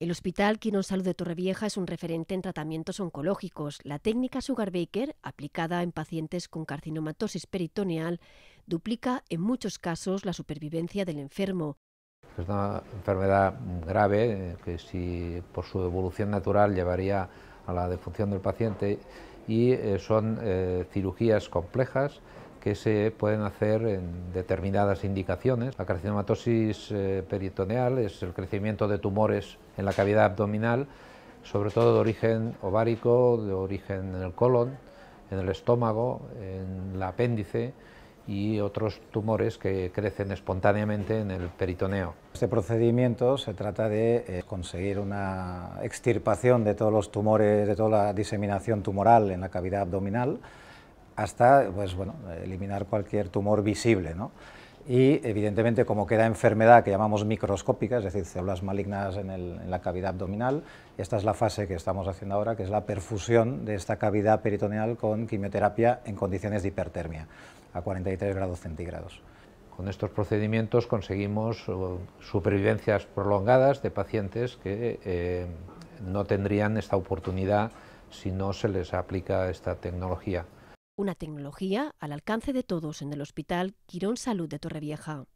El Hospital Quirón Salud de Torrevieja es un referente en tratamientos oncológicos. La técnica Sugarbaker, aplicada en pacientes con carcinomatosis peritoneal, duplica en muchos casos la supervivencia del enfermo. Es una enfermedad grave eh, que si por su evolución natural llevaría a la defunción del paciente y eh, son eh, cirugías complejas que se pueden hacer en determinadas indicaciones. La carcinomatosis eh, peritoneal es el crecimiento de tumores en la cavidad abdominal, sobre todo de origen ovárico, de origen en el colon, en el estómago, en el apéndice y otros tumores que crecen espontáneamente en el peritoneo. Este procedimiento se trata de eh, conseguir una extirpación de todos los tumores, de toda la diseminación tumoral en la cavidad abdominal hasta pues, eliminar cualquier tumor visible. Y evidentemente como queda enfermedad que llamamos microscópica, es decir, células malignas en, la cavidad abdominal, esta es la fase que estamos haciendo ahora, que es la perfusión de esta cavidad peritoneal con quimioterapia en condiciones de hipertermia, a 43 grados centígrados. Con estos procedimientos conseguimos eh, supervivencias prolongadas de pacientes que eh, no tendrían esta oportunidad si no se les aplica esta tecnología una tecnología al alcance de todos en el Hospital Quirón Salud de Torrevieja.